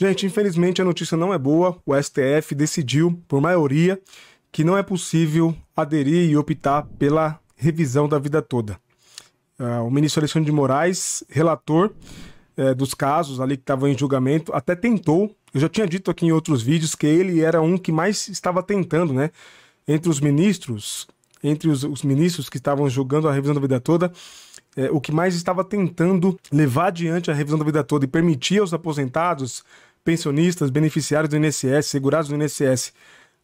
Gente, infelizmente a notícia não é boa. O STF decidiu, por maioria, que não é possível aderir e optar pela revisão da vida toda. Ah, o ministro Alexandre de Moraes, relator eh, dos casos ali que estavam em julgamento, até tentou. Eu já tinha dito aqui em outros vídeos que ele era um que mais estava tentando, né? Entre os ministros, entre os, os ministros que estavam julgando a revisão da vida toda, eh, o que mais estava tentando levar adiante a revisão da vida toda e permitir aos aposentados pensionistas, beneficiários do INSS, segurados do INSS,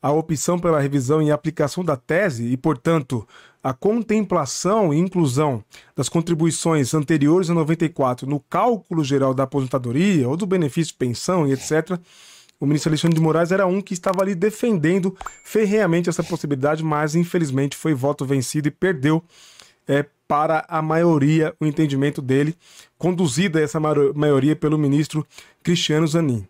a opção pela revisão e aplicação da tese e, portanto, a contemplação e inclusão das contribuições anteriores a 94 no cálculo geral da aposentadoria ou do benefício pensão e etc., o ministro Alexandre de Moraes era um que estava ali defendendo ferreamente essa possibilidade, mas infelizmente foi voto vencido e perdeu é, para a maioria o entendimento dele, conduzida essa maioria pelo ministro Cristiano Zanin. O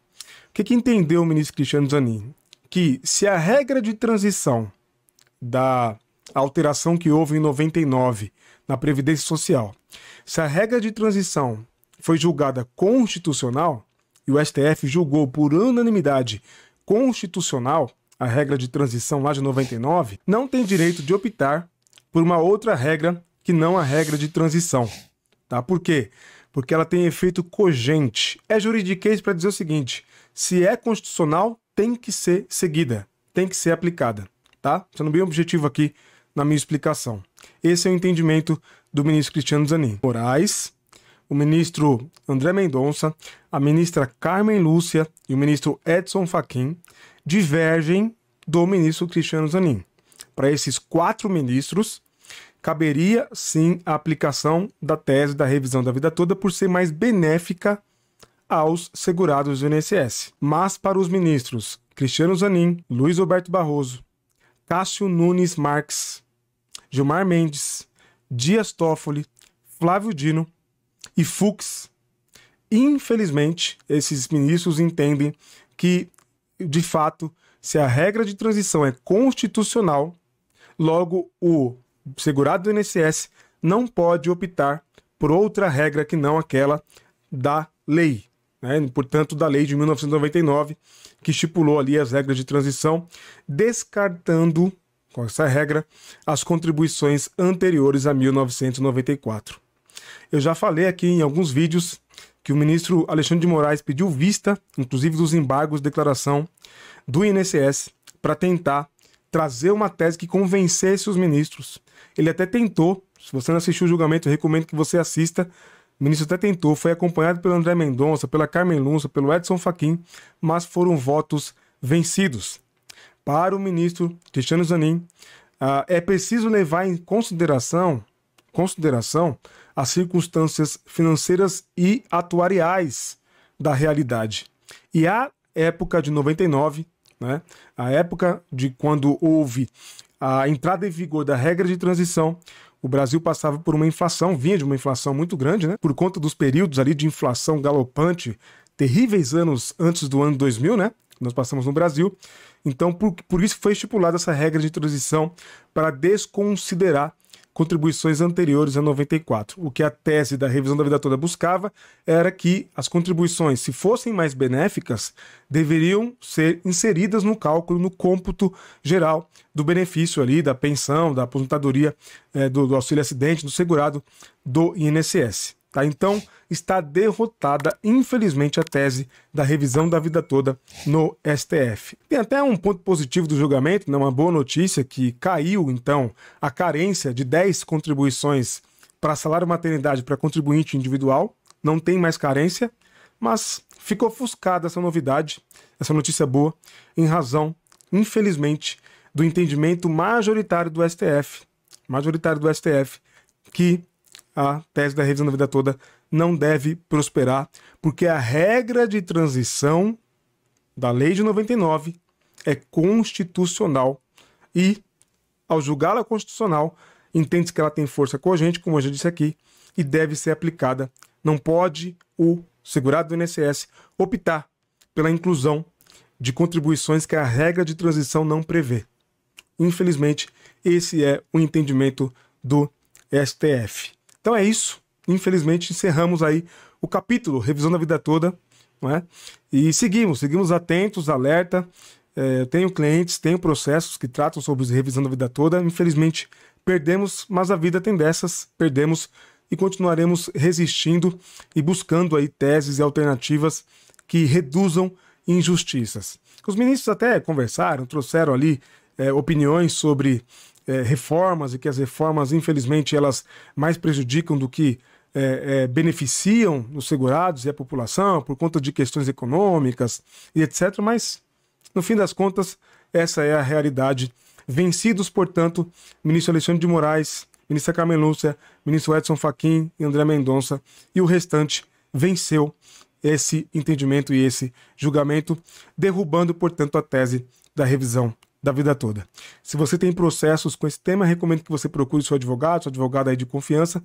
que, que entendeu o ministro Cristiano Zanin? Que se a regra de transição da alteração que houve em 99 na Previdência Social, se a regra de transição foi julgada constitucional, e o STF julgou por unanimidade constitucional a regra de transição lá de 99, não tem direito de optar por uma outra regra que não a regra de transição. Tá? Por quê? Porque ela tem efeito cogente. É juridiquês para dizer o seguinte: se é constitucional, tem que ser seguida, tem que ser aplicada. Tá? Sendo bem objetivo aqui na minha explicação. Esse é o entendimento do ministro Cristiano Zanin. Moraes, o ministro André Mendonça, a ministra Carmen Lúcia e o ministro Edson Fachin divergem do ministro Cristiano Zanin. Para esses quatro ministros, caberia sim a aplicação da tese da revisão da vida toda por ser mais benéfica aos segurados do INSS. Mas para os ministros Cristiano Zanin, Luiz Roberto Barroso, Cássio Nunes Marques, Gilmar Mendes, Dias Toffoli, Flávio Dino e Fux, infelizmente, esses ministros entendem que, de fato, se a regra de transição é constitucional, logo o segurado do INSS não pode optar por outra regra que não aquela da lei. Né? Portanto, da lei de 1999, que estipulou ali as regras de transição, descartando com essa regra as contribuições anteriores a 1994. Eu já falei aqui em alguns vídeos que o ministro Alexandre de Moraes pediu vista, inclusive dos embargos de declaração do INSS, para tentar trazer uma tese que convencesse os ministros ele até tentou, se você não assistiu o julgamento, eu recomendo que você assista. O ministro até tentou, foi acompanhado pelo André Mendonça, pela Carmen Lunça, pelo Edson Fachin, mas foram votos vencidos. Para o ministro Cristiano Zanin, ah, é preciso levar em consideração, consideração as circunstâncias financeiras e atuariais da realidade. E a época de 99, né, a época de quando houve a entrada em vigor da regra de transição, o Brasil passava por uma inflação, vinha de uma inflação muito grande, né? Por conta dos períodos ali de inflação galopante, terríveis anos antes do ano 2000, né? nós passamos no Brasil. Então, por, por isso foi estipulada essa regra de transição para desconsiderar contribuições anteriores a 94. O que a tese da revisão da vida toda buscava era que as contribuições, se fossem mais benéficas, deveriam ser inseridas no cálculo, no cômputo geral do benefício ali, da pensão, da aposentadoria, é, do, do auxílio acidente, do segurado do INSS. Tá? Então, está derrotada, infelizmente, a tese da revisão da vida toda no STF. Tem até um ponto positivo do julgamento, né? uma boa notícia, que caiu, então, a carência de 10 contribuições para salário maternidade para contribuinte individual, não tem mais carência, mas ficou ofuscada essa novidade, essa notícia boa, em razão, infelizmente, do entendimento majoritário do STF, majoritário do STF, que a tese da revisão da vida toda não deve prosperar, porque a regra de transição da lei de 99 é constitucional e, ao julgá-la constitucional, entende que ela tem força cogente, como eu já disse aqui, e deve ser aplicada. Não pode o segurado do INSS optar pela inclusão de contribuições que a regra de transição não prevê. Infelizmente, esse é o entendimento do STF. Então é isso. Infelizmente, encerramos aí o capítulo, revisando a vida toda, não é? E seguimos, seguimos atentos, alerta. É, eu tenho clientes, tenho processos que tratam sobre revisando a vida toda. Infelizmente, perdemos, mas a vida tem dessas, perdemos e continuaremos resistindo e buscando aí teses e alternativas que reduzam injustiças. Os ministros até conversaram, trouxeram ali é, opiniões sobre é, reformas e que as reformas, infelizmente, elas mais prejudicam do que é, é, beneficiam os segurados e a população por conta de questões econômicas e etc. Mas, no fim das contas, essa é a realidade. Vencidos, portanto, ministro Alexandre de Moraes, ministra Carmen Lúcia, ministro Edson Fachin e André Mendonça, e o restante venceu esse entendimento e esse julgamento, derrubando, portanto, a tese da revisão da vida toda. Se você tem processos com esse tema, recomendo que você procure seu advogado, seu advogado aí de confiança,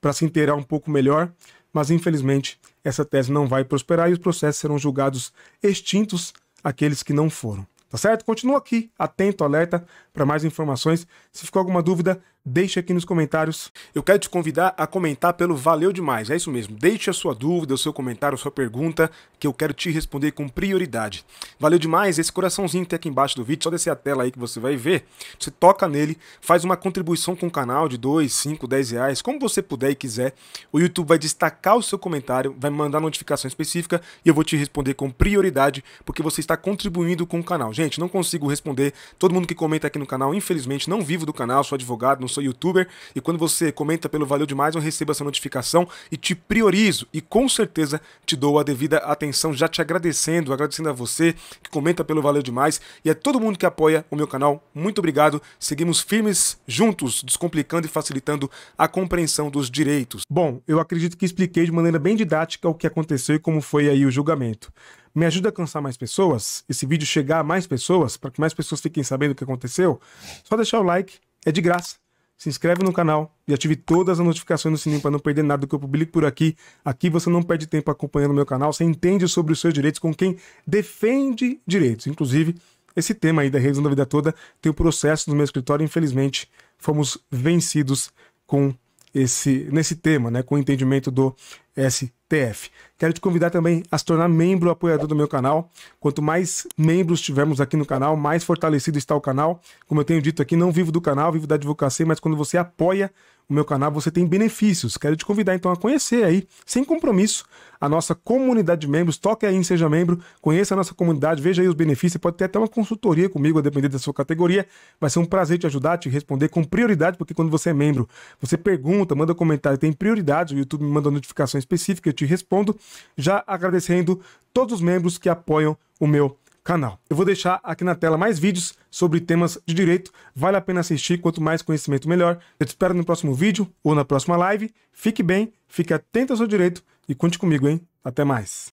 para se inteirar um pouco melhor, mas infelizmente essa tese não vai prosperar e os processos serão julgados extintos aqueles que não foram. Tá certo? Continua aqui, atento, alerta para mais informações. Se ficou alguma dúvida, deixe aqui nos comentários. Eu quero te convidar a comentar pelo Valeu Demais, é isso mesmo. Deixe a sua dúvida, o seu comentário, a sua pergunta, que eu quero te responder com prioridade. Valeu demais, esse coraçãozinho que tem aqui embaixo do vídeo, só descer a tela aí que você vai ver. Você toca nele, faz uma contribuição com o canal de 2, 5, 10 reais, como você puder e quiser. O YouTube vai destacar o seu comentário, vai mandar notificação específica e eu vou te responder com prioridade, porque você está contribuindo com o canal. Gente, não consigo responder todo mundo que comenta aqui no canal, infelizmente não vivo do canal, sou advogado, não não sou youtuber, e quando você comenta pelo Valeu Demais, eu recebo essa notificação e te priorizo, e com certeza te dou a devida atenção, já te agradecendo, agradecendo a você que comenta pelo Valeu Demais, e a todo mundo que apoia o meu canal, muito obrigado, seguimos firmes juntos, descomplicando e facilitando a compreensão dos direitos. Bom, eu acredito que expliquei de maneira bem didática o que aconteceu e como foi aí o julgamento me ajuda a alcançar mais pessoas, esse vídeo chegar a mais pessoas, para que mais pessoas fiquem sabendo o que aconteceu, só deixar o like, é de graça se inscreve no canal e ative todas as notificações no sininho para não perder nada do que eu publico por aqui. Aqui você não perde tempo acompanhando o meu canal, você entende sobre os seus direitos com quem defende direitos. Inclusive, esse tema aí da revisão da vida toda tem o processo do meu escritório, infelizmente, fomos vencidos com esse nesse tema, né, com o entendimento do S TF. Quero te convidar também a se tornar membro apoiador do meu canal. Quanto mais membros tivermos aqui no canal, mais fortalecido está o canal. Como eu tenho dito aqui, não vivo do canal, vivo da advocacia, mas quando você apoia o meu canal, você tem benefícios. Quero te convidar então a conhecer aí, sem compromisso, a nossa comunidade de membros. Toque aí em Seja Membro, conheça a nossa comunidade, veja aí os benefícios. Você pode ter até uma consultoria comigo, a depender da sua categoria. Vai ser um prazer te ajudar, te responder com prioridade, porque quando você é membro, você pergunta, manda comentário, tem prioridade. O YouTube me manda notificação específica, eu te respondo. Já agradecendo todos os membros que apoiam o meu canal. Eu vou deixar aqui na tela mais vídeos sobre temas de direito, vale a pena assistir, quanto mais conhecimento melhor. Eu te espero no próximo vídeo ou na próxima live. Fique bem, fique atento ao seu direito e conte comigo, hein? Até mais.